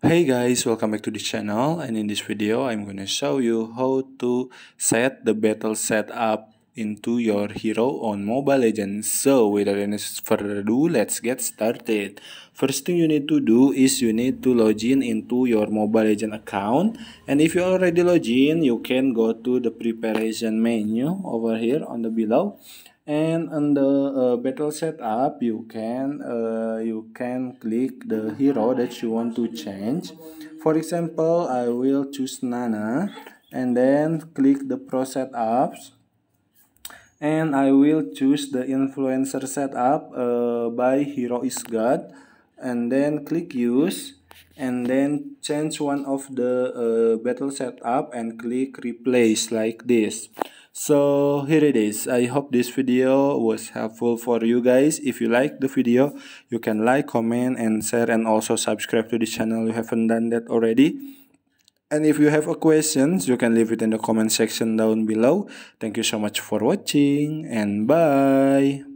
Hey guys, welcome back to this channel and in this video I'm gonna show you how to set the battle setup into your hero on Mobile Legends. So without any further ado, let's get started. First thing you need to do is you need to log in into your Mobile Legend account and if you already log in, you can go to the preparation menu over here on the below and on the uh, battle setup you can uh, you can click the hero that you want to change for example i will choose nana and then click the pro setups and i will choose the influencer setup uh, by hero is god and then click use and then change one of the uh, battle setup and click replace like this so here it is i hope this video was helpful for you guys if you like the video you can like comment and share and also subscribe to this channel you haven't done that already and if you have a questions you can leave it in the comment section down below thank you so much for watching and bye